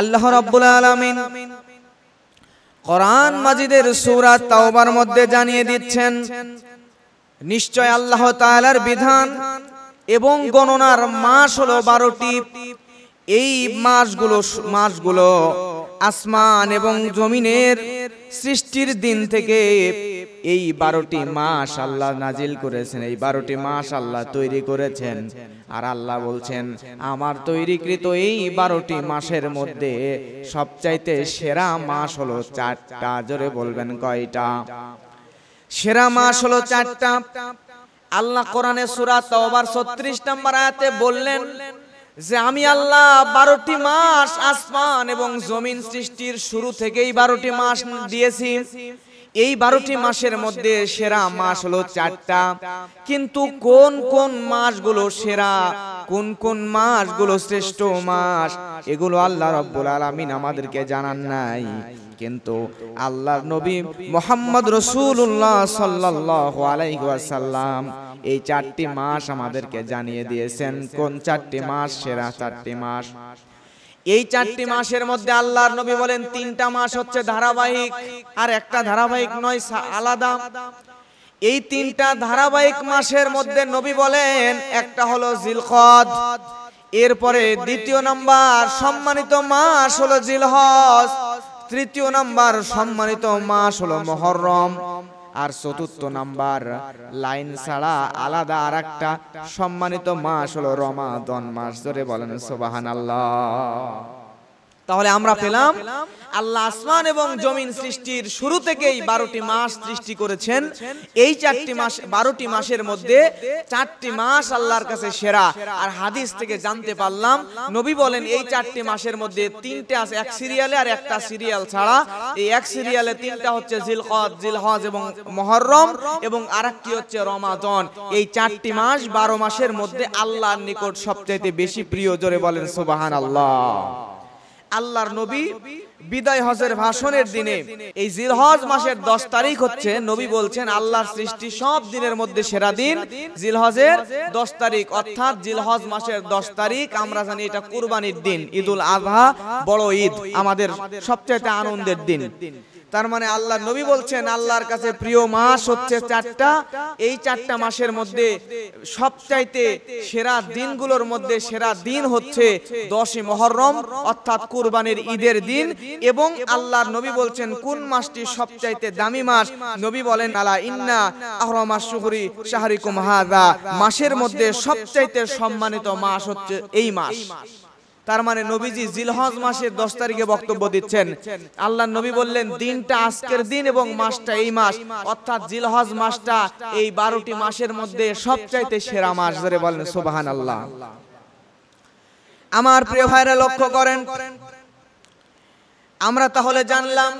আল্লাহ রব্বুল আলমিন কোরআন মাজিদের সুরা তাওবার মধ্যে জানিয়ে দিচ্ছেন নিশ্চয় আল্লাহ তালার বিধান এবং গণনার মাস হলো বারোটি এই মাসগুলো মাসগুলো আসমান এবং জমিনের সৃষ্টির দিন থেকে এই বারোটি মাস আল্লাহ নাজিল করেছেন এই বারোটি মাস আল্লাহ তৈরি করেছেন আর আল্লাহ বলছেন আমার তৈরিকৃত এই বারোটি মাসের মধ্যে সবচাইতে সেরা মাস হলো চারটা জোরে বলবেন কয়টা সেরা মাস হলো চারটা আল্লাহ কোরআনে সুরা তওবার ছত্রিশ নম্বর আয়াতে বললেন যে আমি আল্লাহ বারোটি মাস আসমান এবং জমিন সৃষ্টির শুরু থেকেই বারোটি মাস দিয়েছি এই বারোটি মাসের মধ্যে সেরা মাস হলো চারটা কিন্তু কোন কোন মাসগুলো সেরা কোন কোন মাসগুলো শ্রেষ্ঠ মাস এগুলো আল্লাহ রব্বুল আলমিন আমাদেরকে জানান নাই কিন্তু আল্লাহ নবী মোহাম্মদ রসুল্লাহ সাল্লাহ আলাইসাল্লাম এই চারটি মাস আমাদেরকে জানিয়ে দিয়েছেন কোন চারটি মাস সেরা চারটি মাস এই চারটি মাসের মধ্যে আল্লাহর নবী বলেন তিনটা মাস হচ্ছে ধারাবাহিক আর একটা ধারাবাহিক নয় আলাদা এই তিনটা ধারাবাহিক মাসের মধ্যে নবী বলেন একটা হলো জিলখদ এরপরে দ্বিতীয় নাম্বার সম্মানিত মাস হলো জিলহজ তৃতীয় নাম্বার সম্মানিত মাস হলো মহরম আর চতুর্থ নাম্বার লাইন ছাড়া আলাদা আর সম্মানিত মাস হলো রমাদন মাস ধরে বলেন সোবাহান আল্লাহ তাহলে আমরা পেলাম আল্লাহ আসমান এবং জমিন সৃষ্টির শুরু থেকেই বারোটি মাস সৃষ্টি করেছেন এই চারটি মাস বারোটি মাসের মধ্যে চারটি মাস আল্লাহর কাছে সেরা আর হাদিস থেকে জানতে পারলাম নবী বলেন এই চারটি মাসের মধ্যে তিনটে আছে এক সিরিয়ালে আর একটা সিরিয়াল ছাড়া এই এক সিরিয়ালে তিনটা হচ্ছে জিলকত জিলহজ এবং মহরম এবং আর একটি হচ্ছে রমাদন এই চারটি মাস বারো মাসের মধ্যে আল্লাহর নিকট সবচাইতে বেশি প্রিয় জোরে বলেন সুবাহান আল্লাহ আল্লাহর নবী বিদায় হজের ভাষণের দিনে এই জিলহজ মাসের দশ তারিখ হচ্ছে নবী বলছেন আল্লাহর সৃষ্টি সব দিনের মধ্যে সেরা দিন জিলহজের দশ তারিখ অর্থাৎ জিলহজ মাসের দশ তারিখ আমরা জানি এটা কুরবানির দিন ঈদুল আজহা বড় ঈদ আমাদের সবচেয়ে আনন্দের দিন তার মানে আল্লাহ নবী বলছেন আল্লাহর কাছে প্রিয় মাস হচ্ছে চারটা এই চারটা মাসের মধ্যে সবচাইতে সেরা দিনগুলোর মধ্যে সেরা দিন হচ্ছে দশই মহরম অর্থাৎ কুরবানির ঈদের দিন এবং আল্লাহর নবী বলছেন কোন মাসটি সবচাইতে দামি মাস নবী বলেন আলা ইন্না আহরমাসুহরি শাহরিকুম হাজা মাসের মধ্যে সবচাইতে সম্মানিত মাস হচ্ছে এই মাস তার মানে নবীজি জিলহজ মাসের দশ তারিখে বক্তব্য দিচ্ছেন আল্লাহ নবী বললেন দিনটা আজকের দিন এবং মাসটা এই মাস অর্থাৎ জিলহজ মাসটা এই বারোটি মাসের মধ্যে সবচাইতে সেরা মাস ধরে বলেন সোবাহান আল্লাহ আমার প্রিয় ভাইরা লক্ষ্য করেন আমরা তাহলে জানলাম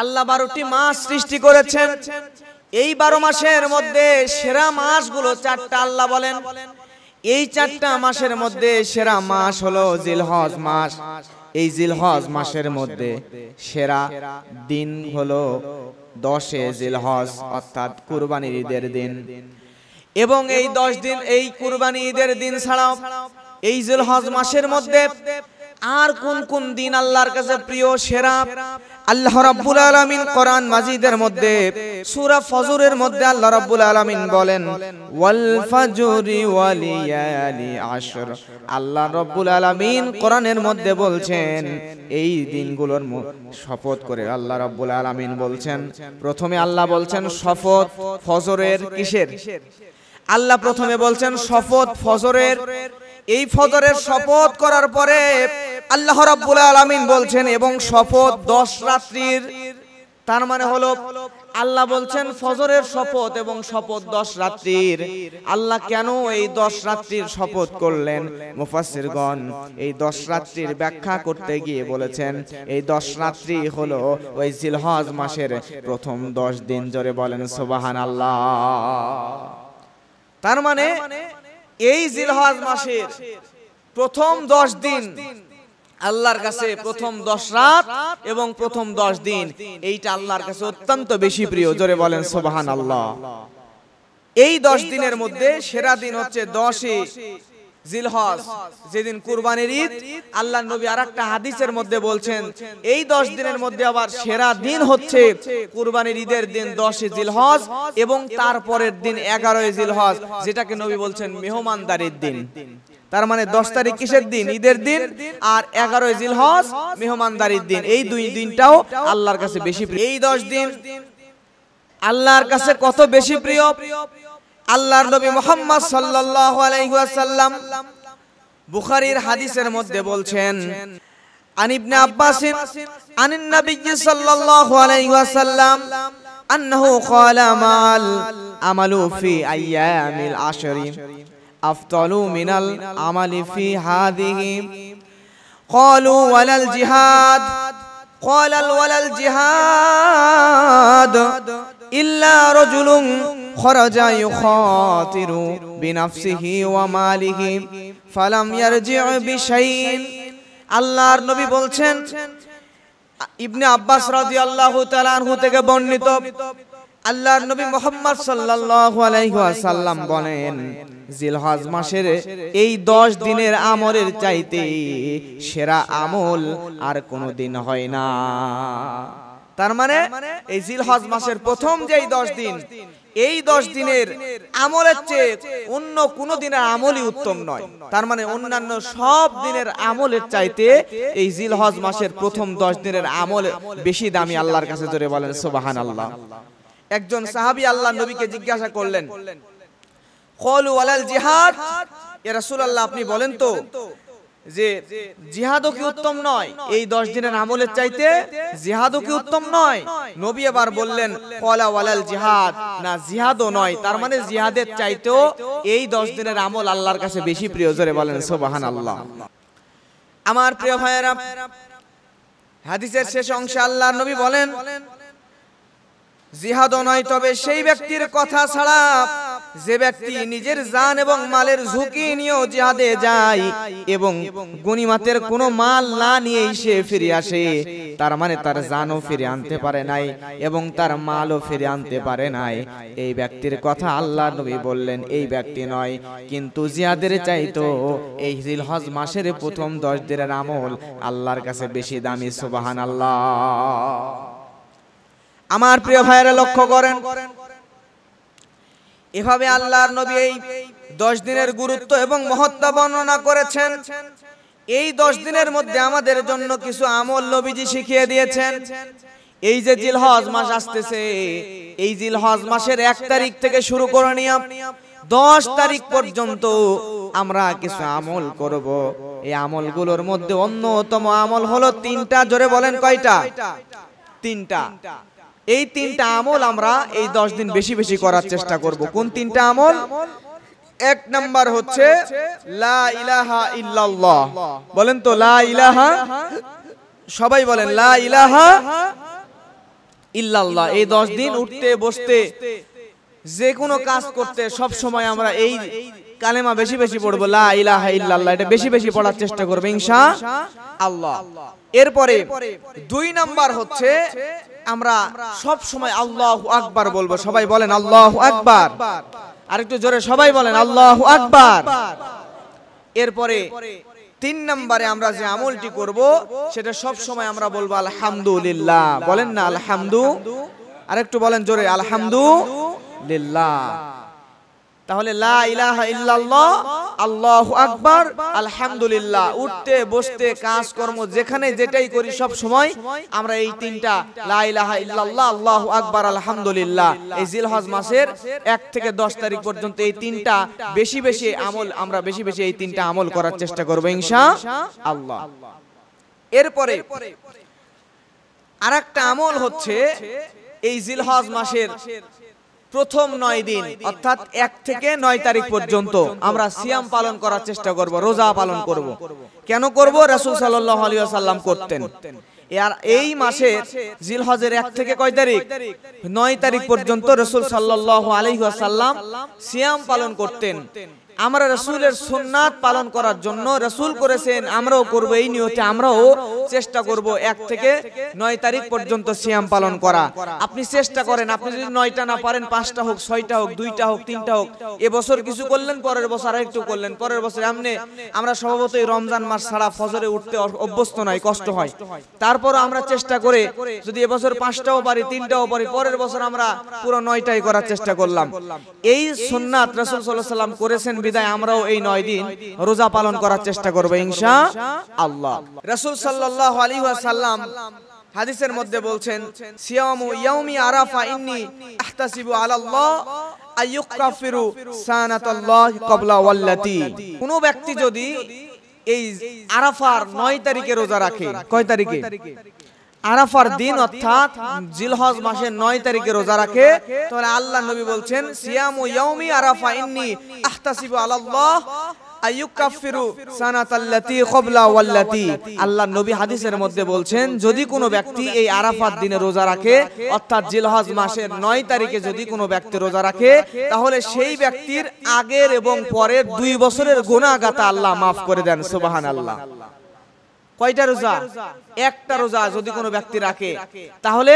আল্লাহ বারোটি মাস সৃষ্টি করেছেন এই বারো মাসের মধ্যে সেরা মাসগুলো চারটা আল্লাহ বলেন এই চারটা মাসের মধ্যে সেরা মাস হলো জিলহজ মাস এই জিলহজ মাসের মধ্যে সেরা দিন হলো দশে জিলহজ অর্থাৎ কুরবানির ঈদের দিন এবং এই দশ দিন এই কুরবানি ঈদের দিন ছাড়াও এই জিলহজ মাসের মধ্যে আর কোন কোন দিন আল্লাহর কাছে প্রিয় সেরা আল্লাহ রাব্বুল আলামিন কোরআন মাজিদের মধ্যে সূরা ফজরের মধ্যে আল্লাহ রাব্বুল আলামিন বলেন ওয়াল ফাজরি ওয়ালিয়ালি আশর আল্লাহ রাব্বুল আলামিন কোরআনের মধ্যে বলছেন এই দিনগুলোর শপথ করে আল্লাহ রাব্বুল আলামিন বলছেন প্রথমে আল্লাহ বলছেন শপথ ফজরের কিসের আল্লাহ প্রথমে বলছেন শপথ ফজরের এই ফজরের শপথ করার পরে আল্লাহ রাব্বুল আলামিন বলছেন এবং শপথ দশ রাত্রির তার মানে হলো আল্লাহ বলছেন ফজরের শপথ এবং শপথ দশ রাত্রির আল্লাহ কেন এই দশ রাত্রির শপথ করলেন মুফাসসিরগণ এই দশ রাত্রির ব্যাখ্যা করতে গিয়ে বলেছেন এই দশ রাত্রি হলো ওই জিলহজ মাসের প্রথম দশ দিন জোরে বলেন সোবাহান আল্লাহ তার মানে এই জিলহাজ মাসের প্রথম দশ দিন আল্লাহর কাছে প্রথম দশ রাত এবং প্রথম দশ দিন এইটা আল্লাহর কাছে অত্যন্ত বেশি প্রিয় জোরে বলেন সোবাহান আল্লাহ এই দশ দিনের মধ্যে সেরা দিন হচ্ছে দশই জিলহজ যেদিন কুরবানির ঈদ আল্লাহ নবী আর একটা হাদিসের মধ্যে বলছেন এই দশ দিনের মধ্যে আবার সেরা দিন হচ্ছে কুরবানির ঈদের দিন দশই জিলহজ এবং তারপরের দিন এগারোই জিলহজ যেটাকে নবী বলছেন মেহমানদারির দিন তার মানে দশ তারিখ কিসের দিন ঈদের দিন আর এগারোই জিলহজ মেহমানদারির দিন এই দুই দিনটাও আল্লাহর কাছে বেশি প্রিয় এই দশ দিন আল্লাহর কাছে কত বেশি প্রিয় আল্লাহর নবী মোহাম্মদ সাল্লাহ আলাইহাসাল্লাম বুখারির হাদিসের মধ্যে বলছেন আনিবনে আব্বাস আনিন নবী সাল্লাল্লাহু আলাইহি ওয়াসাল্লাম ক্বালা মাল আমালু ফি আইয়ামিল আশরি আফতালু মিনাল আমালি ফি হাদিহি خرج يخاطر بنفسه وماله فلم يرجع بشيء আল্লাহর নবী বলছেন ইবনে আব্বাস রাদিয়াল্লাহু তাআলা আনহু থেকে বর্ণিত আল্লাহর নবী মোহাম্মদ সাল্লাল্লাহু আলাইহি ওয়াসাল্লাম বলেন জিলহজ মাসের এই দশ দিনের আমলের চাইতে সেরা আমল আর কোনো দিন হয় না তার মানে এই জিলহজ মাসের প্রথম যেই দশ দিন এই দশ দিনের আমলের চেয়ে অন্য কোন দিনের আমলই উত্তম নয় তার মানে অন্যান্য সব দিনের আমলের চাইতে এই জিলহজ মাসের প্রথম দশ দিনের আমল বেশি দামি আল্লাহর কাছে ধরে বলেন সোবাহান আল্লাহ একজন সাহাবি আল্লাহ নবীকে জিজ্ঞাসা করলেন কলু আলাল জিহাদ এ রাসূলুল্লাহ আপনি বলেন তো যে জিহাদও কি উত্তম নয় এই দশ দিনের আমলের চাইতে জিহাদও কি উত্তম নয় নবী আবার বললেন কলাওয়ালাল জিহাদ না জিহাদও নয় তার মানে জিহাদের চাইতেও এই দশ দিনের আমল আল্লাহর কাছে বেশি প্রিয় জোরে বলেন সোবাহান আল্লাহ আমার প্রিয় ভাইয়েরা হাদিসের শেষ অংশে আল্লাহ নবী বলেন জিহাদও নয় তবে সেই ব্যক্তির কথা ছাড়া যে ব্যক্তি নিজের জান এবং মালের ঝুঁকি নিয়েও জিহাদে যায় এবং গনিমাতের কোনো মাল না নিয়েই সে ফিরে আসে তার মানে তার মানে জানও ফিরে আনতে পারে নাই এবং তার মালও ফিরে আনতে পারে নাই এই ব্যক্তির কথা আল্লাহ নবী বললেন এই ব্যক্তি নয় কিন্তু জিহাদের চাইতো এই জিল হজ মাসের প্রথম দশ দিনের আমল আল্লাহর কাছে বেশি দামি সুবাহান আল্লাহ আমার প্রিয় ভাইয়েরা লক্ষ্য করেন এভাবে আল্লাহর নবী এই দশ দিনের গুরুত্ব এবং মহত্ব বর্ণনা করেছেন এই দশ দিনের মধ্যে আমাদের জন্য কিছু আমল নবীজি শিখিয়ে দিয়েছেন এই যে জিল হজ মাস আসতেছে এই জিল হজ মাসের এক তারিখ থেকে শুরু করে নিয়ে দশ তারিখ পর্যন্ত আমরা কিছু আমল করব এই আমলগুলোর মধ্যে অন্যতম আমল হলো তিনটা জোরে বলেন কয়টা তিনটা এই তিনটা আমল আমরা এই দশ দিন বেশি বেশি করার চেষ্টা করব কোন তিনটা আমল এক নাম্বার হচ্ছে লা ইলাহা ইল্লাল্লাহ বলেন তো লা ইলাহা সবাই বলেন লা ইলাহা ইল্লাল্লাহ এই দশ দিন উঠতে বসতে যে কোনো কাজ করতে সব সময় আমরা এই কালেমা বেশি বেশি পড়বো লা এটা বেশি বেশি পড়ার চেষ্টা করবো ইনশা আল্লাহ এরপরে দুই নাম্বার হচ্ছে আমরা সব সময় আল্লাহ আকবার বলবো সবাই বলেন আল্লাহ আকবার আর একটু জোরে সবাই বলেন আল্লাহ আকবার এরপরে তিন নম্বরে আমরা যে আমলটি করব সেটা সব সময় আমরা বলবো আলহামদুলিল্লাহ বলেন না আলহামদু আর একটু বলেন জোরে আলহামদু তাহলে আকবার আলহামদুলিল্লাহ উঠতে বসতে কাজকর্ম যেখানে যেটাই করি সব সময় আমরা এই তিনটা আকবার আলহামদুলিল্লাহ এই জিলহজ মাসের থেকে তারিখ পর্যন্ত এই তিনটা বেশি বেশি আমল আমরা বেশি বেশি এই তিনটা আমল করার চেষ্টা করব ইনশাআল্লাহ এরপরে আমল হচ্ছে এই জিলহজ মাসের প্রথম নয় দিন অর্থাৎ এক থেকে নয় তারিখ পর্যন্ত আমরা সিয়াম পালন করার চেষ্টা করব রোজা পালন করব। কেন করব রাসুল সাল্লাম করতেন আর এই মাসে জিলহজের এক থেকে কয় তারিখ নয় তারিখ পর্যন্ত রসুল সাল্লাহ আলহিহাসাল্লাম সিয়াম পালন করতেন আমরা রসুলের সুন্নাত পালন করার জন্য রসুল করেছেন আমরাও করবো এই নিয়তে আমরাও চেষ্টা করব এক থেকে নয় তারিখ পর্যন্ত সিয়াম পালন করা আপনি চেষ্টা করেন আপনি যদি নয়টা না পারেন পাঁচটা হোক ছয়টা হোক দুইটা হোক তিনটা হোক এবছর কিছু করলেন পরের বছর একটু করলেন পরের বছর এমনি আমরা স্বভাবতই রমজান মাস ছাড়া ফজরে উঠতে অভ্যস্ত নয় কষ্ট হয় তারপর আমরা চেষ্টা করে যদি এবছর পাঁচটাও পারি তিনটাও পারি পরের বছর আমরা পুরো নয়টাই করার চেষ্টা করলাম এই সুন্নাত রসুল সাল্লাহ সাল্লাম করেছেন বিদায় আমরাও এই নয় দিন রোজা পালন করার চেষ্টা করবো ইনশা আল্লাহ রসুল সাল্লাহ আলী সাল্লাম হাদিসের মধ্যে বলছেন সিয়ামু ইয়াউমি আরাফা ইন্নি আহতাসিবু আলাল্লাহ আইয়ুকাফিরু সানাতাল্লাহ ক্বাবলা ওয়াল্লাতি কোন ব্যক্তি যদি এই আরাফার 9 তারিখে রোজা রাখে কয় তারিখে আরাফার দিন অর্থাৎ জিলহজ মাসের নয় তারিখে রোজা রাখে তাহলে আল্লাহ নবী বলছেন সিয়াম ইয়াউমি আরাফা ইন্নি আহতাসিবু আলাল্লাহ আল্লাহ নবী হাদিসের মধ্যে বলছেন যদি কোনো ব্যক্তি এই আরাফাত দিনে রোজা রাখে অর্থাৎ জিলহজ মাসের নয় তারিখে যদি কোনো ব্যক্তি রোজা রাখে তাহলে সেই ব্যক্তির আগের এবং পরের দুই বছরের গোনাগাতা আল্লাহ মাফ করে দেন সুবাহান আল্লাহ কয়টা রোজা একটা রোজা যদি কোনো ব্যক্তি রাখে তাহলে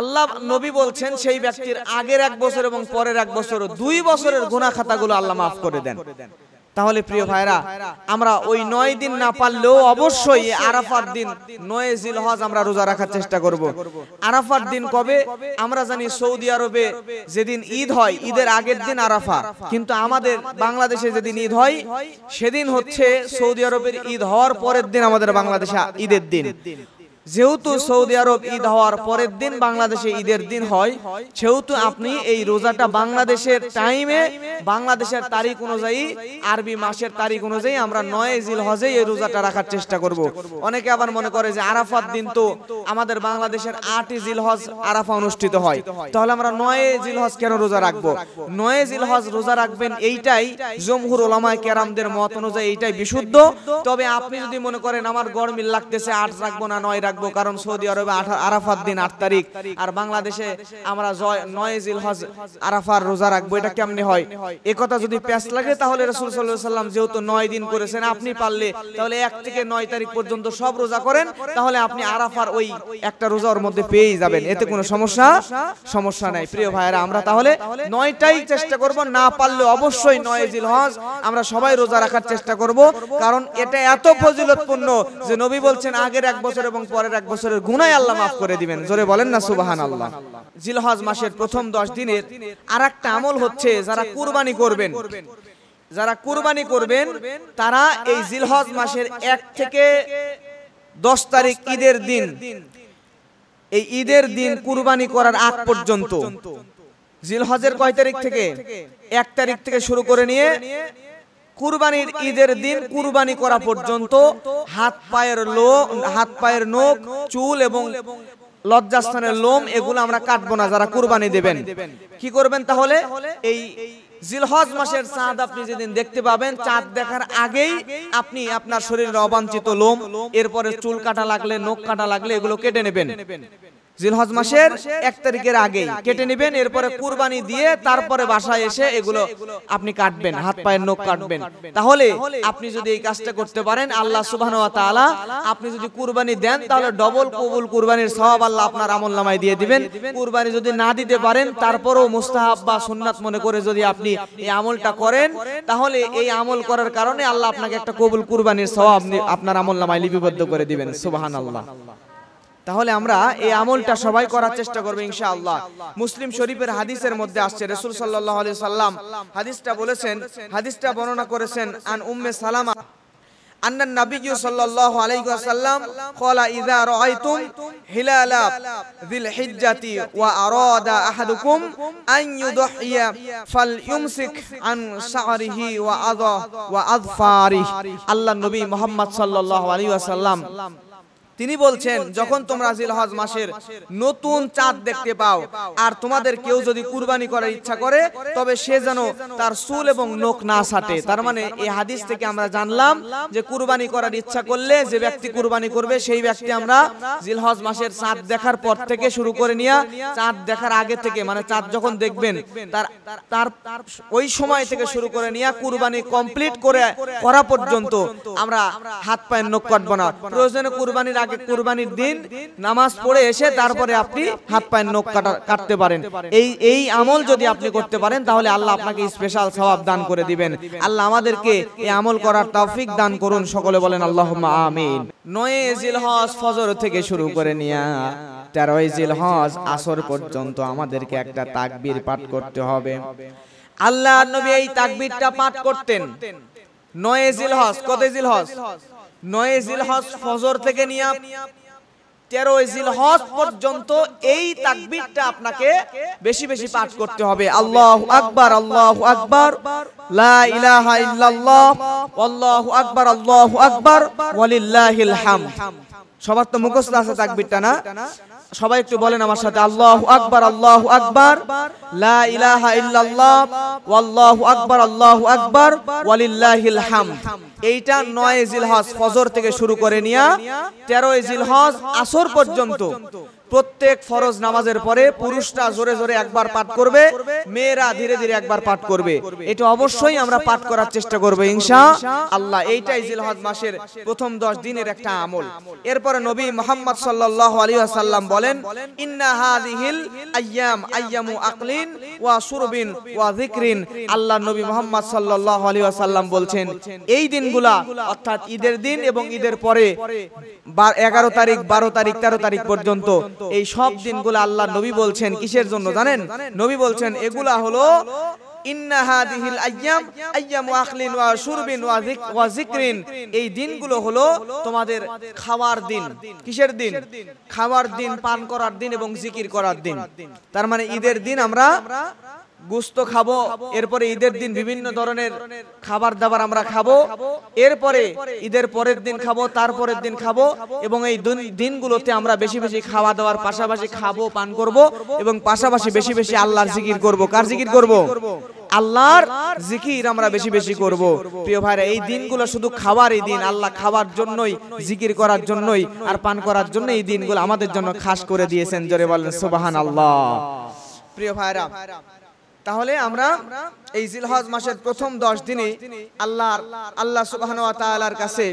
আল্লাহ নবী বলছেন সেই ব্যক্তির আগের এক বছর এবং পরের এক বছর দুই বছরের গুণা খাতাগুলো আল্লাহ মাফ করে দেন তাহলে প্রিয় ভাইরা আমরা ওই নয় দিন না পারলেও অবশ্যই আরাফার দিন নয় জিল হজ আমরা রোজা রাখার চেষ্টা করব। আরাফার দিন কবে আমরা জানি সৌদি আরবে যেদিন ঈদ হয় ঈদের আগের দিন আরাফা কিন্তু আমাদের বাংলাদেশে যেদিন ঈদ হয় সেদিন হচ্ছে সৌদি আরবের ঈদ হওয়ার পরের দিন আমাদের বাংলাদেশে ঈদের দিন যেহেতু সৌদি আরব ঈদ হওয়ার পরের দিন বাংলাদেশে ঈদের দিন হয় সেহেতু আপনি এই রোজাটা বাংলাদেশের টাইমে বাংলাদেশের তারিখ অনুযায়ী আরবি মাসের তারিখ অনুযায়ী আমরা নয় জিল হজে এই রোজাটা রাখার চেষ্টা করব। অনেকে আবার মনে করে যে আরাফাত দিন তো আমাদের বাংলাদেশের আটই জিল হজ আরাফা অনুষ্ঠিত হয় তাহলে আমরা নয় জিল হজ কেন রোজা রাখবো নয় জিল হজ রোজা রাখবেন এইটাই জমহুর ওলামায় কেরামদের মত অনুযায়ী এইটাই বিশুদ্ধ তবে আপনি যদি মনে করেন আমার গরমিল লাগতেছে আট রাখবো না নয় রাখবো রাখবো কারণ সৌদি আরবে আরাফার দিন আট তারিখ আর বাংলাদেশে আমরা নয় জিল হজ আরাফার রোজা রাখবো এটা কেমনে হয় এ কথা যদি প্যাস লাগে তাহলে রসুল সাল্লাহ সাল্লাম যেহেতু নয় দিন করেছেন আপনি পারলে তাহলে এক থেকে নয় তারিখ পর্যন্ত সব রোজা করেন তাহলে আপনি আরাফার ওই একটা রোজার মধ্যে পেয়েই যাবেন এতে কোনো সমস্যা সমস্যা নাই প্রিয় ভাইয়েরা আমরা তাহলে নয়টাই চেষ্টা করব না পারলে অবশ্যই নয় জিল হজ আমরা সবাই রোজা রাখার চেষ্টা করব কারণ এটা এত ফজিলতপূর্ণ যে নবী বলছেন আগের এক বছর এবং পরে পরের এক বছরের গুনাই আল্লাহ মাফ করে দিবেন জোরে বলেন না সুবাহান আল্লাহ জিলহাজ মাসের প্রথম দশ দিনের আর একটা আমল হচ্ছে যারা কুরবানি করবেন যারা কুরবানি করবেন তারা এই জিলহজ মাসের এক থেকে দশ তারিখ ঈদের দিন এই ঈদের দিন কুরবানি করার আগ পর্যন্ত জিলহজের কয় তারিখ থেকে এক তারিখ থেকে শুরু করে নিয়ে কুরবানির ঈদের দিন কুরবানি করা পর্যন্ত হাত পায়ের লোম হাত পায়ের নোক চুল এবং লজ্জাস্থানের লোম এগুলো আমরা কাটবো না যারা কুরবানি দেবেন কি করবেন তাহলে এই জিলহজ মাসের চাঁদ আপনি যেদিন দেখতে পাবেন চাঁদ দেখার আগেই আপনি আপনার শরীরের অবাঞ্ছিত লোম এরপরে চুল কাটা লাগলে নখ কাটা লাগলে এগুলো কেটে নেবেন জিলহজ মাসের এক তারিখের আগে কেটে নেবেন এরপরে কুরবানি দিয়ে তারপরে বাসায় এসে এগুলো আপনি কাটবেন হাত পায়ের নখ কাটবেন তাহলে আপনি যদি এই কাজটা করতে পারেন আল্লাহ সুবাহ আপনি যদি কুরবানি দেন তাহলে ডবল কবুল কুরবানির সব আল্লাহ আপনার আমল নামায় দিয়ে দিবেন কুরবানি যদি না দিতে পারেন তারপরেও মুস্তাহাব বা সুন্নাত মনে করে যদি আপনি এই আমলটা করেন তাহলে এই আমল করার কারণে আল্লাহ আপনাকে একটা কবুল কুরবানির সব আপনার আমল নামায় লিপিবদ্ধ করে দিবেন সুবাহান আল্লাহ তাহলে আমরা এই আমলটা সবাই করার চেষ্টা করবো ইনশাআল্লাহ মুসলিম শরীফের হাদিসের মধ্যে আসছে রসুল সাল্লাহ সাল্লাম হাদিসটা বলেছেন হাদিসটা বর্ণনা করেছেন আন উম্মে সালামা আন্নান নবী মুহাম্মদ সাল্লাল্লাহু আলাইহি ওয়াসাল্লাম তিনি বলছেন যখন তোমরা জিলহজ মাসের নতুন চাঁদ দেখতে পাও আর তোমাদের কেউ যদি কুরবানি করার ইচ্ছা করে তবে সে যেন তার চুল এবং নখ না সাটে তার মানে এই হাদিস থেকে আমরা জানলাম যে কুরবানি করার ইচ্ছা করলে যে ব্যক্তি কুরবানি করবে সেই ব্যক্তি আমরা জিলহজ মাসের চাঁদ দেখার পর থেকে শুরু করে নিয়ে চাঁদ দেখার আগে থেকে মানে চাঁদ যখন দেখবেন তার তার ওই সময় থেকে শুরু করে নিয়ে কুরবানি কমপ্লিট করে করা পর্যন্ত আমরা হাত পায়ের নখ কাটবো না প্রয়োজনে কুরবানির আগে কোরবানির দিন নামাজ পড়ে এসে তারপরে আপনি হাত পায়ের নখ কাটা কাটতে পারেন এই এই আমল যদি আপনি করতে পারেন তাহলে আল্লাহ আপনাকে স্পেশাল সওয়াব দান করে দিবেন আল্লাহ আমাদেরকে এই আমল করার তৌফিক দান করুন সকলে বলেন আল্লাহ আমিন নয়ে জিলহজ ফজর থেকে শুরু করে নিয়া তেরোই জিলহজ আসর পর্যন্ত আমাদেরকে একটা তাকবীর পাঠ করতে হবে আল্লাহ নবী এই তাকবীরটা পাঠ করতেন নয় জিলহজ কত জিলহজ নয় জিলহজ ফজর থেকে নিয়ে তেরো জিলহজ পর্যন্ত এই তাকবীরটা আপনাকে বেশি বেশি পাঠ করতে হবে আল্লাহ আকবার আল্লাহ আকবার লা ইলাহা ইল্লাল্লাহ আল্লাহু আকবার আল্লাহু আকবার ওয়ালিল্লাহিল হামদ সবার তো মুখস্থ আছে তাকবীরটা না সবাই একটু বলেন আমার সাথে আল্লাহ আকবর আল্লাহ আকবর লা ইলাহা ইল্লাল্লাহ ওয়াল্লাহু আকবার আল্লাহ আকবর ওয়ালিল্লাহিল হাম এইটা নয় জিলহজ ফজর থেকে শুরু করে নিয়া তেরো জিলহজ আসর পর্যন্ত প্রত্যেক ফরজ নামাজের পরে পুরুষরা জোরে জোরে একবার পাঠ করবে মেয়েরা ধীরে ধীরে একবার পাঠ করবে এটা অবশ্যই আমরা পাঠ করার চেষ্টা করব ইনশা আল্লাহ এইটাই জিলহাদ মাসের প্রথম দশ দিনের একটা আমল এরপরে নবী মোহাম্মদ সাল্লাহ আলী আসাল্লাম বলেন ঈদের দিন এবং ঈদের পরে এগারো তারিখ বারো তারিখ তেরো তারিখ পর্যন্ত এই সব দিনগুলো আল্লাহ নবী বলছেন কিসের জন্য জানেন নবী বলছেন এগুলা হলো এই দিনগুলো হলো তোমাদের খাওয়ার দিন কিসের দিন খাওয়ার দিন পান করার দিন এবং জিকির করার দিন তার মানে ঈদের মানে দিন আমরা গুস্ত খাবো এরপরে ঈদের দিন বিভিন্ন ধরনের খাবার দাবার আমরা খাবো এরপরে ঈদের পরের দিন খাবো তারপরের দিন খাবো এবং এই দিনগুলোতে আমরা বেশি বেশি খাওয়া দাওয়ার পাশাপাশি খাবো পান করব এবং পাশাপাশি বেশি বেশি আল্লাহর জিকির করব কার জিকির করব আল্লাহর জিকির আমরা বেশি বেশি করব প্রিয় ভাইরা এই দিনগুলো শুধু খাবারই দিন আল্লাহ খাওয়ার জন্যই জিকির করার জন্যই আর পান করার জন্য এই দিনগুলো আমাদের জন্য খাস করে দিয়েছেন জোরে বলেন সুবাহান আল্লাহ প্রিয় ভাইরা তাহলে আমরা এই জিলহজ মাসের প্রথম দশ দিনে আল্লাহ আল্লাহ সুবাহর কাছে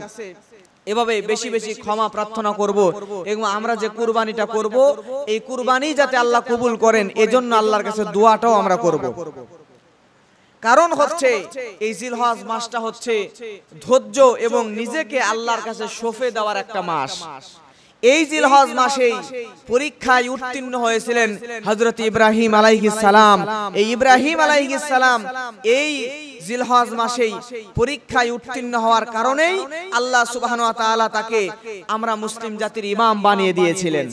এভাবে বেশি বেশি ক্ষমা প্রার্থনা করব এবং আমরা যে কুরবানিটা করব এই কুরবানি যাতে আল্লাহ কবুল করেন এজন্য আল্লাহর কাছে দোয়াটাও আমরা করব কারণ হচ্ছে এই জিলহজ মাসটা হচ্ছে ধৈর্য এবং নিজেকে আল্লাহর কাছে সফে দেওয়ার একটা মাস এই জিল হজ মাসেই পরীক্ষায় উত্তীর্ণ হয়েছিলেন হজরত ইব্রাহিম আলাইহ সালাম এই ইব্রাহিম আলাইহ সালাম এই জিলহজ মাসেই পরীক্ষায় উত্তীর্ণ হওয়ার কারণেই আল্লাহ সুবাহ তাকে আমরা মুসলিম জাতির ইমাম বানিয়ে দিয়েছিলেন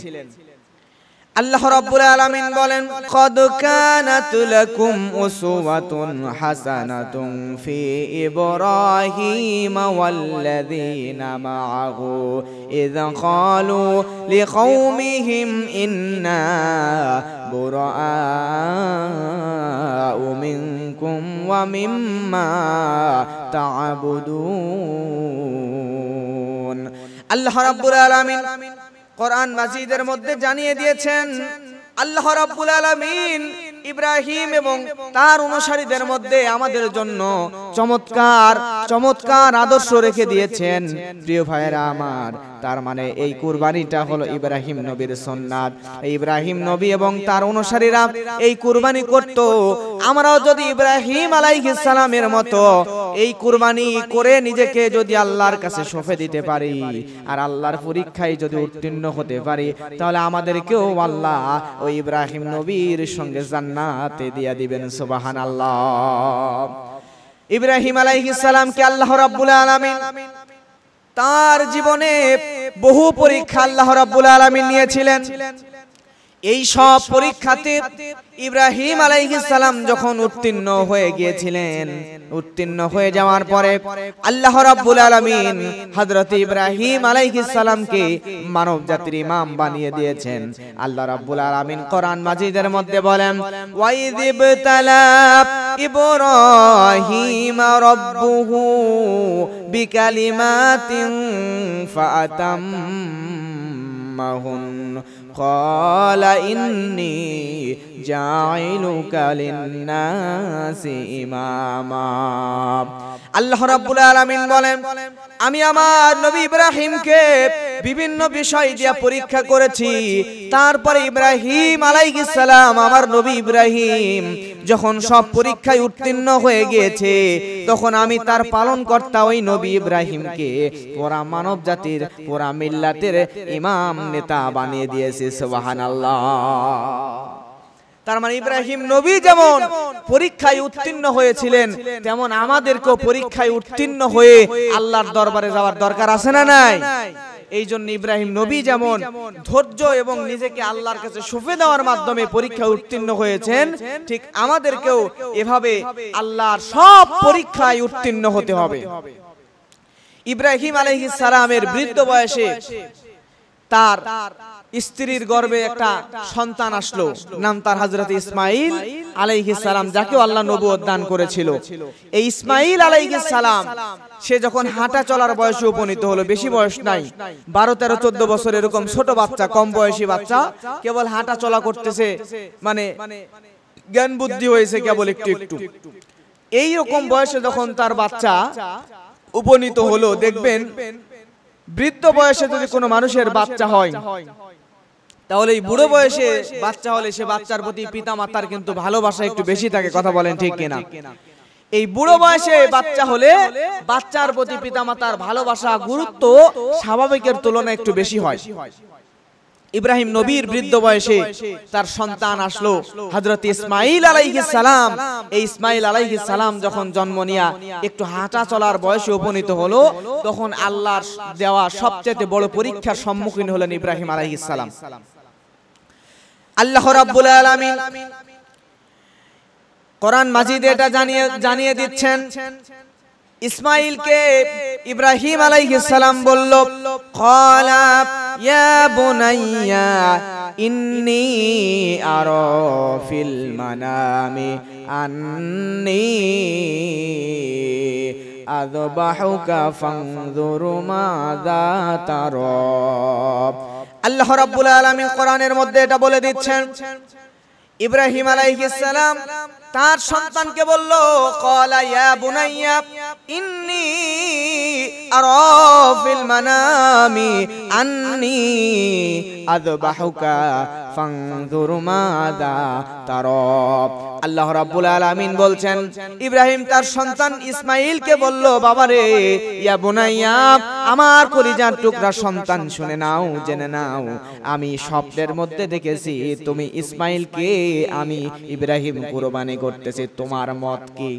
الله رب العالمين بولن قد كانت لكم أسوة حسنة في إبراهيم والذين معه إذا قالوا لقومهم إنا براء منكم ومما تعبدون الله رب العالمين কোরআন মাজিদের মধ্যে জানিয়ে দিয়েছেন আল্লাহ রাব্বুল আলামিন ইব্রাহিম এবং তার অনুসারীদের মধ্যে আমাদের জন্য চমৎকার চমৎকার আদর্শ রেখে দিয়েছেন প্রিয় ভাইয়েরা আমার তার মানে, মানে এই কুরবানিটা হলো ইব্রাহিম নবীর সন্ন্যাদ ইব্রাহিম নবী এবং তার অনুসারীরা এই কুরবানি করত আমরাও যদি ইব্রাহিম আলাইহিস সালামের মতো এই কুরবানি করে নিজেকে যদি আল্লাহর কাছে সফে দিতে পারি আর আল্লাহর পরীক্ষায় যদি উত্তীর্ণ হতে পারি তাহলে আমাদেরকেও আল্লাহ ওই ইব্রাহিম নবীর সঙ্গে জান্নাতে দিয়া দিবেন সুবাহান আল্লাহ ইব্রাহিম আলাইহিস সালামকে আল্লাহ রাব্বুল আলামিন তার জীবনে বহু পরীক্ষা আল্লাহ রাব্বুল আলামিন নিয়েছিলেন এই সব পরীক্ষাতে ইব্রাহিম সালাম যখন উত্তীর্ণ হয়ে গিয়েছিলেন উত্তীর্ণ হয়ে যাওয়ার পরে আল্লাহ রাব্বুল আলামিন হযরত ইব্রাহিম সালামকে মানব জাতির ইমাম বানিয়ে দিয়েছেন আল্লাহ রাব্বুল আলামিন কোরআন মাজিদের মধ্যে বলেন ওয়াইযিব তালা ইব্রাহিম রাব্বুহু بكلمات فأتمهن قال إني আল্লাহ বলেন আমি আমার নবী ইব্রাহিমকে বিভিন্ন বিষয় দিয়া পরীক্ষা করেছি তারপরে ইব্রাহিম আলাই ইসালাম আমার নবী ইব্রাহিম যখন সব পরীক্ষায় উত্তীর্ণ হয়ে গিয়েছে তখন আমি তার পালন কর্তা ওই নবী ইব্রাহিমকে পোরা মানব জাতির পোরা মিল্লাতের ইমাম নেতা বানিয়ে দিয়েছে আল্লাহ মানে তার মানে ইব্রাহিম নবী যেমন পরীক্ষায় উত্তীর্ণ হয়েছিলেন তেমন আমাদেরকেও পরীক্ষায় উত্তীর্ণ হয়ে আল্লাহর দরবারে যাওয়ার দরকার আছে না নাই এই জন্য ইব্রাহিম নবী যেমন ধৈর্য এবং নিজেকে আল্লাহর কাছে সঁপে দেওয়ার মাধ্যমে পরীক্ষা উত্তীর্ণ হয়েছেন ঠিক আমাদেরকেও এভাবে আল্লাহর সব পরীক্ষায় উত্তীর্ণ হতে হবে ইব্রাহিম আলহিস সালামের বৃদ্ধ বয়সে তার স্ত্রীর গর্বে একটা সন্তান আসলো নাম তার হাজরত ইসমাইল আলাইহি সালাম যাকে আল্লাহ নবুয়ত দান করেছিল এই ইসমাইল আলাইহি সালাম সে যখন হাঁটা চলার বয়সে উপনীত হলো বেশি বয়স নাই বারো তেরো চোদ্দ বছর এরকম ছোট বাচ্চা কম বয়সী বাচ্চা কেবল হাঁটা চলা করতেছে মানে জ্ঞান বুদ্ধি হয়েছে কেবল একটু একটু এই রকম বয়সে যখন তার বাচ্চা উপনীত হলো দেখবেন বৃদ্ধ বয়সে যদি কোনো মানুষের বাচ্চা হয় তাহলে এই বুড়ো বয়সে বাচ্চা হলে সে বাচ্চার প্রতি পিতা মাতার কিন্তু ভালোবাসা একটু বেশি থাকে কথা বলেন ঠিক কিনা এই বুড়ো বয়সে বাচ্চা হলে বাচ্চার প্রতি পিতা মাতার ভালোবাসা গুরুত্ব স্বাভাবিকের তুলনায় একটু বেশি হয় ইব্রাহিম নবীর বৃদ্ধ বয়সে তার সন্তান আসলো হজরত ইসমাইল আলাইহিস সালাম এই ইসমাইল আলাইহিস সালাম যখন জন্ম নিয়া একটু হাঁটা চলার বয়সে উপনীত হলো তখন আল্লাহর দেওয়া সবচেয়ে বড় পরীক্ষার সম্মুখীন হলেন ইব্রাহিম আলাইহিস সালাম আল্লাহ রাব্বুল আলামিন কোরআন মাজিদ এটা জানিয়ে জানিয়ে দিচ্ছেন ইসমাইলকে ইব্রাহিম আলাইহিস সালাম বলল ক্বালা ইয়া বুনাইয়া ইন্নি ফিল মানামি আন্নি আযবাহুকা ফানজুর মাযা তারা আল্লাহ রাব্বুল আলামিন কোরআনের মধ্যে এটা বলে দিচ্ছেন ইব্রাহিম আলাইহিস সালাম তার সন্তানকে বলল ক্বালা ইয়া বুনাইয়া إني أرى في المنام أني أذبحك فانظر ماذا ترى আল্লাহ রাব্বুল আলামিন বলছেন ইব্রাহিম তার সন্তান ইসমাইলকে বলল বাবারে ইয়া বুনাইয়া আমার কলিজার টুকরা সন্তান শুনে নাও জেনে নাও আমি স্বপ্নের মধ্যে দেখেছি তুমি ইসমাইলকে আমি ইব্রাহিম কুরবানি করতেছি তোমার মত কি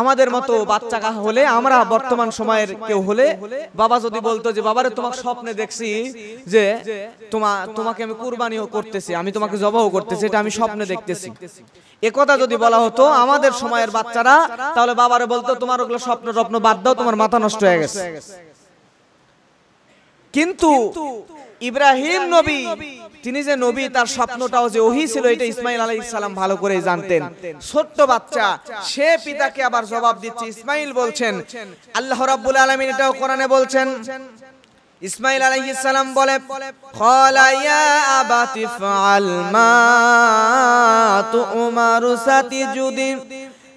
আমাদের মতো বাচ্চা হলে আমরা বর্তমান সময়ের কেউ হলে বাবা যদি বলতো যে বাবারে তোমাকে স্বপ্নে দেখছি যে তোমা তোমাকে আমি কুরবানিও করতেছি আমি তোমাকে জবাও করতেছি এটা আমি স্বপ্নে দেখতেছি একথা যদি বলা হতো আমাদের সময়ের বাচ্চারা তাহলে বাবারে বলতো তোমার ওগুলো স্বপ্ন টপ্ন বাদ দাও তোমার মাথা নষ্ট হয়ে গেছে কিন্তু ইব্রাহিম নবী তিনি যে নবী তার স্বপ্নটাও যে ওহি ছিল এটা ইসমাইল আলাই ইসলাম ভালো করে জানতেন ছোট্ট বাচ্চা সে পিতাকে আবার জবাব দিচ্ছে ইসমাইল বলছেন আল্লাহ রাব্বুল আলামিন এটাও কোরআনে বলছেন ইসমাইল আলাইহিস সালাম বলে ক্বালা আবাতি মা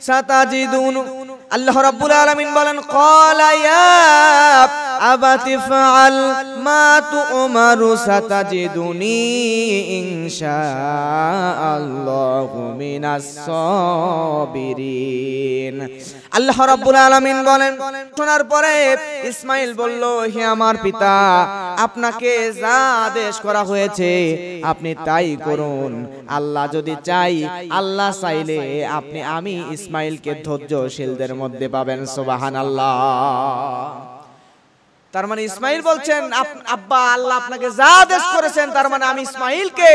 সাতাজিদুন الله رب العالمين بلن قال يا أبت فعل ما تؤمر ستجدني إن شاء الله من الصابرين আল্লাহ রাব্বুল আলামিন বলেন শোনার পরে ইসমাইল বলল হে আমার পিতা আপনাকে যা আদেশ করা হয়েছে আপনি তাই করুন আল্লাহ যদি চাই আল্লাহ চাইলে আপনি আমি ইসমাইলকে ধৈর্যশীলদের মধ্যে পাবেন সুবহানাল্লাহ মানে তার মানে ইসমাইল বলছেন আব্বা আল্লাহ আপনাকে যা আদেশ করেছেন তার মানে আমি মানে ইসমাইল কে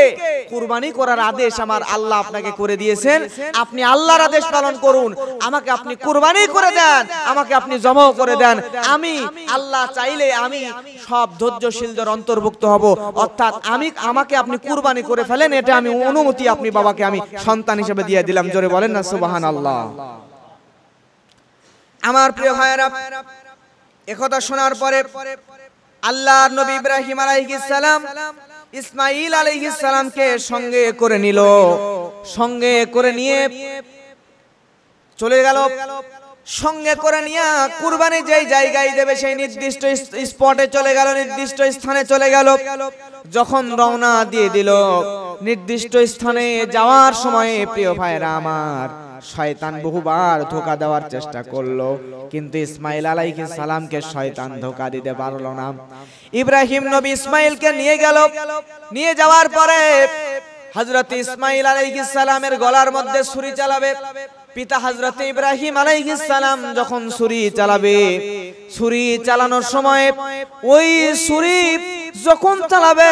কুরবানি করার আদেশ আমার আল্লাহ আপনাকে করে দিয়েছেন আপনি আল্লাহর আদেশ পালন করুন আমাকে আপনি কুরবানি করে দেন আমাকে আপনি জমাও করে দেন আমি আল্লাহ চাইলে আমি সব ধৈর্যশীলদের অন্তর্ভুক্ত হব অর্থাৎ আমি আমাকে আপনি কুরবানি করে ফেলেন এটা আমি অনুমতি আপনি বাবাকে আমি সন্তান হিসেবে দিয়ে দিলাম জোরে বলেন না সুবাহান আল্লাহ আমার প্রিয় ভাইয়েরা একথা শোনার পরে আল্লাহ নবী ইব্রাহিম আলাইহিসালাম ইসমাইল আলাইহিসালামকে সঙ্গে করে নিল সঙ্গে করে নিয়ে চলে গেল সঙ্গে করে নিয়ে কুরবানি যেই জায়গায় দেবে সেই নির্দিষ্ট স্পটে চলে গেল নির্দিষ্ট স্থানে চলে গেল যখন রওনা দিয়ে দিল নির্দিষ্ট স্থানে যাওয়ার সময় প্রিয় ভাইরা আমার শয়তান বহুবার ধোকা দেওয়ার চেষ্টা করলো কিন্তু ইসমাইল আলাইকে সালামকে শয়তান ধোকা দিতে পারল না ইব্রাহিম নবী ইসমাইলকে নিয়ে গেল নিয়ে যাওয়ার পরে হজরত ইসমাইল আলাইহিস সালামের গলার মধ্যে ছুরি চালাবে পিতা হাজরত ইব্রাহিম সালাম যখন ছুরি চালাবে ছুরি চালানোর সময় ওই ছুরি যখন চালাবে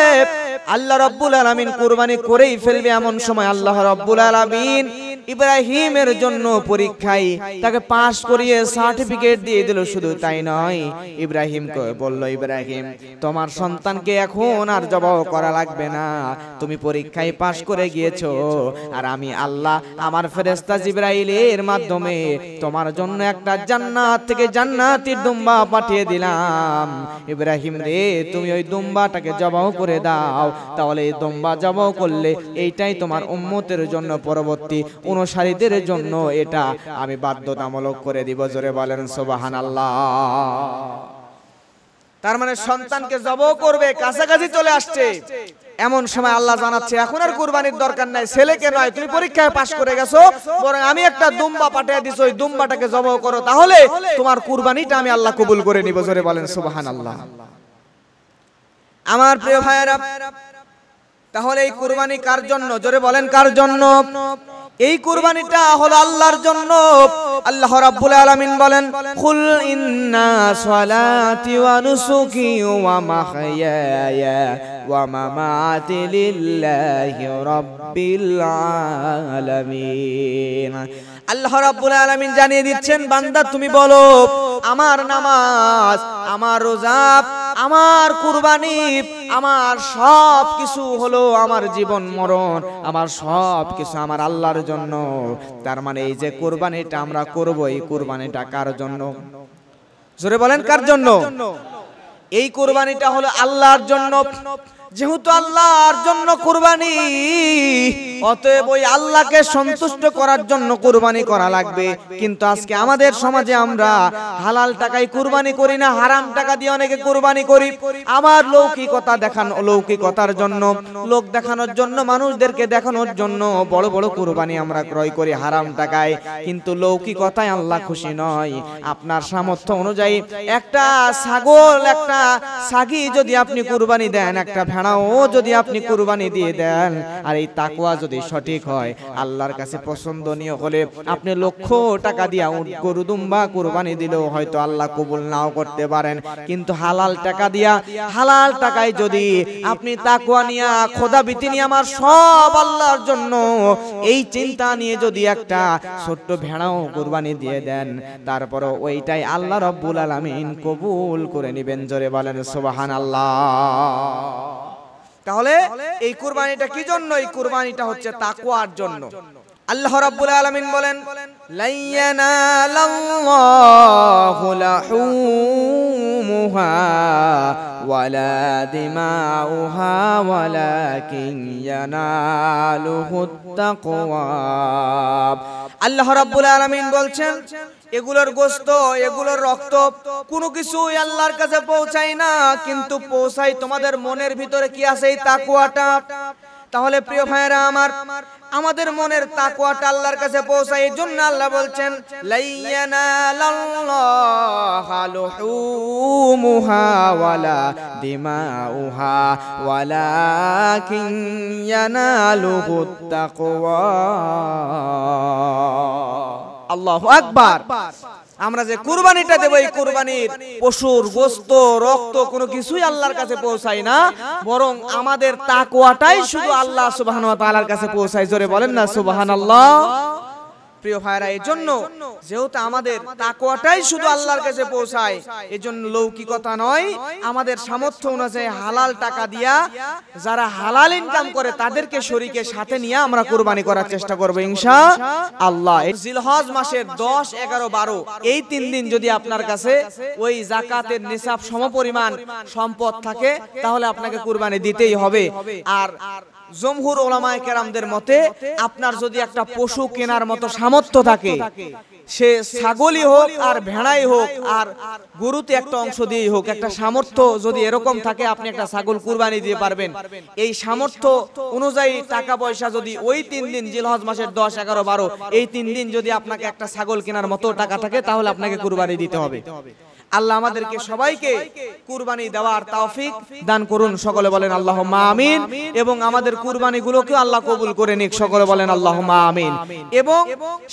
আল্লাহ রব্বুল আলমিন কোরবানি করেই ফেলবে এমন সময় আল্লাহ রব্বুল আলমিন ইব্রাহিমের জন্য পরীক্ষায় তাকে পাশ করিয়ে সার্টিফিকেট দিয়ে দিল শুধু তাই নয় ইব্রাহিমকে বলল ইব্রাহিম তোমার সন্তানকে এখন আর জবাব করা লাগবে না তুমি পরীক্ষায় পাশ করে গিয়েছ আর আমি আল্লাহ আমার ফেরেস্তা জিব্রাইলের মাধ্যমে তোমার জন্য একটা জান্নাত থেকে জান্নাতির দুম্বা পাঠিয়ে দিলাম ইব্রাহিম রে তুমি ওই দুম দম্বাটাকে জবাও করে দাও তাহলে এই দম্বা জবাও করলে এইটাই তোমার উম্মতের জন্য পরবর্তী অনুসারীদের জন্য এটা আমি বাধ্যতামূলক করে দিব জোরে বলেন সোবাহান আল্লাহ তার মানে সন্তানকে জব করবে কাছাকাছি চলে আসছে এমন সময় আল্লাহ জানাচ্ছে এখন আর কুরবানির দরকার নাই ছেলেকে নয় তুমি পরীক্ষায় পাশ করে গেছো বরং আমি একটা দুম্বা পাঠিয়ে দিছি ওই দুম্বাটাকে জব করো তাহলে তোমার কুরবানিটা আমি আল্লাহ কবুল করে নিব জোরে বলেন সুবহানাল্লাহ আল্লাহ আমার প্রিয় ভাইয়েরা তাহলে এই কুরবানি কার জন্য জোরে বলেন কার জন্য এই কুরবানিটা হলো আল্লাহর জন্য আল্লাহ রাব্বুল আলামিন বলেন কুল ইন্না সালাতি ওয়া নুসুকি ওয়া মাহইয়ায়া ওয়া মামাতি লিল্লাহি রাব্বিল আলামিন আল্লাহ রাব্বুল আলামিন জানিয়ে দিচ্ছেন বান্দা তুমি বলো আমার নামাজ আমার রোজা আমার কুরবানি আমার সব কিছু হলো আমার জীবন মরণ আমার সব কিছু আমার আল্লাহর জন্য তার মানে এই যে কুরবানিটা আমরা করব এই কোরবানিটা কার জন্য জোরে বলেন কার জন্য এই কোরবানিটা হলো আল্লাহর জন্য যেহেতু আল্লাহর জন্য কুরবানি অতএব ওই আল্লাহকে সন্তুষ্ট করার জন্য কুরবানি করা লাগবে কিন্তু আজকে আমাদের সমাজে আমরা হালাল টাকায় কুরবানি করি না হারাম টাকা দিয়ে অনেকে কুরবানি করি আমার লৌকিকতা দেখান লৌকিকতার জন্য লোক দেখানোর জন্য মানুষদেরকে দেখানোর জন্য বড় বড় কুরবানি আমরা ক্রয় করি হারাম টাকায় কিন্তু লৌকিকতায় আল্লাহ খুশি নয় আপনার সামর্থ্য অনুযায়ী একটা ছাগল একটা সাগি যদি আপনি কুরবানি দেন একটা ছাড়াও যদি আপনি কুরবানি দিয়ে দেন আর এই তাকুয়া যদি সঠিক হয় আল্লাহর কাছে পছন্দনীয় হলে আপনি লক্ষ টাকা দিয়া গরু দুম্বা কুরবানি দিলেও হয়তো আল্লাহ কবুল নাও করতে পারেন কিন্তু হালাল টাকা দিয়া হালাল টাকায় যদি আপনি তাকুয়া নিয়া খোদা বিতি নিয়ে আমার সব আল্লাহর জন্য এই চিন্তা নিয়ে যদি একটা ছোট্ট ভেড়াও কুরবানি দিয়ে দেন তারপরও ওইটাই আল্লাহ রব্বুল আলামিন কবুল করে নেবেন জোরে বলেন সুবহানাল্লাহ তাহলে এই কুরবানিটা কি জন্য এই কুরবানিটা হচ্ছে তাকুয়ার জন্য আল্লাহ রাব্বুল আলামিন বলেন লাইয়ানাল্লাহু লাহুমুহা ওয়ালা দিমাউহা ওয়ালাকিন ইয়ানালুহুত তাকওয়া আল্লাহ রাব্বুল আলামিন বলছেন এগুলোর গোস্ত এগুলোর রক্ত কোনো কিছু আল্লাহর কাছে পৌঁছায় না কিন্তু পৌঁছায় তোমাদের মনের ভিতরে কি আছে এই তাকুয়াটা তাহলে প্রিয় ভাইরা আমার আমাদের মনের তাকুয়াটা আল্লাহর কাছে পৌঁছায় এই জন্য আল্লাহ বলছেন লাইয়ানা আল্লাহ আকবার আমরা যে কুরবানিটা দেব এই কুরবানির পশুর গোস্ত রক্ত কোনো কিছুই আল্লাহর কাছে পৌঁছায় না বরং আমাদের তাকওয়াটাই শুধু আল্লাহ সুবহান ওয়া তাআলার কাছে পৌঁছায় জোরে বলেন না সুবহানাল্লাহ প্রিয় ভাইরা এই জন্য যেহেতু আমাদের তাকোয়াটাই শুধু আল্লাহর কাছে পৌঁছায় এই জন্য লৌকিকতা নয় আমাদের সামর্থ্য অনুযায়ী হালাল টাকা দিয়া যারা হালাল ইনকাম করে তাদেরকে শরীকে সাথে নিয়ে আমরা কোরবানি করার চেষ্টা করবো ইনশা আল্লাহ জিলহজ মাসের দশ এগারো বারো এই তিন দিন যদি আপনার কাছে ওই জাকাতের নিসাব সমপরিমাণ সম্পদ থাকে তাহলে আপনাকে কোরবানি দিতেই হবে আর জমহুর ওলামায় কেরামদের মতে আপনার যদি একটা পশু কেনার মতো সামর্থ্য থাকে সে ছাগলই হোক আর ভেড়াই হোক আর গরুতে একটা অংশ দিয়েই হোক একটা সামর্থ্য যদি এরকম থাকে আপনি একটা ছাগল কুরবানি দিয়ে পারবেন এই সামর্থ্য অনুযায়ী টাকা পয়সা যদি ওই তিন দিন জিলহজ মাসের দশ এগারো বারো এই তিন দিন যদি আপনাকে একটা ছাগল কেনার মতো টাকা থাকে তাহলে আপনাকে কুরবানি দিতে হবে আল্লাহ আমাদেরকে সবাইকে কুরবানি দেওয়ার তৌফিক দান করুন সকলে বলেন আল্লাহ আমিন এবং আমাদের কুরবানিগুলোকে আল্লাহ কবুল করে নিক সকলে বলেন আল্লাহ আমিন এবং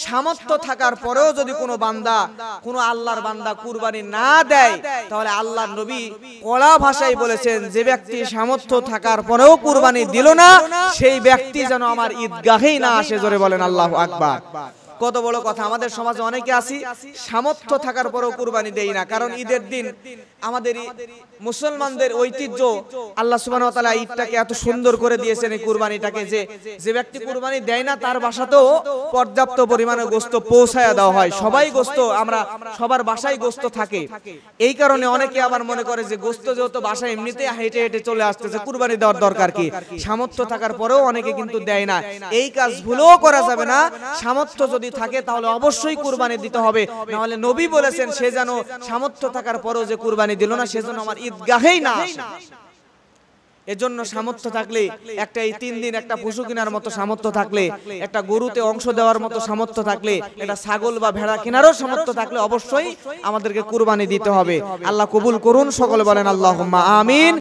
সামর্থ্য থাকার পরেও যদি কোনো বান্দা কোনো আল্লাহর বান্দা কুরবানি না দেয় তাহলে আল্লাহ নবী কড়া ভাষায় বলেছেন যে ব্যক্তি সামর্থ্য থাকার পরেও কুরবানি দিল না সেই ব্যক্তি যেন আমার ঈদগাহেই না আসে জোরে বলেন আল্লাহ আকবার কত বড় কথা আমাদের সমাজে অনেকে আছি সামর্থ্য থাকার পরেও কুরবানি দেই না কারণ ঈদের দিন আমাদের মুসলমানদের ঐতিহ্য আল্লাহ সুবহানাহু ওয়া তাআলা ঈদটাকে এত সুন্দর করে দিয়েছেন এই কুরবানিটাকে যে যে ব্যক্তি কুরবানি দেয় না তার বাসাতেও পর্যাপ্ত পরিমাণে গোস্ত পৌঁছায়া দেওয়া হয় সবাই গোস্ত আমরা সবার বাসায় গোস্ত থাকে এই কারণে অনেকে আবার মনে করে যে গোস্ত যেহেতু বাসায় এমনিতে হেঁটে হেঁটে চলে আসতেছে কুরবানি দেওয়ার দরকার কি সামর্থ্য থাকার পরেও অনেকে কিন্তু দেয় না এই কাজ ভুলেও করা যাবে না সামর্থ্য যদি যদি থাকে তাহলে অবশ্যই কুরবানি দিতে হবে নাহলে নবী বলেছেন সে যেন সামর্থ্য থাকার পরও যে কুরবানি দিল না সেজন্য আমার ঈদগাহেই না এজন্য সামর্থ্য থাকলে একটা এই তিন দিন একটা পশু কেনার মতো সামর্থ্য থাকলে একটা গরুতে অংশ দেওয়ার মতো সামর্থ্য থাকলে একটা ছাগল বা ভেড়া কেনারও সামর্থ্য থাকলে অবশ্যই আমাদেরকে কুরবানি দিতে হবে আল্লাহ কবুল করুন সকলে বলেন আল্লাহ আমিন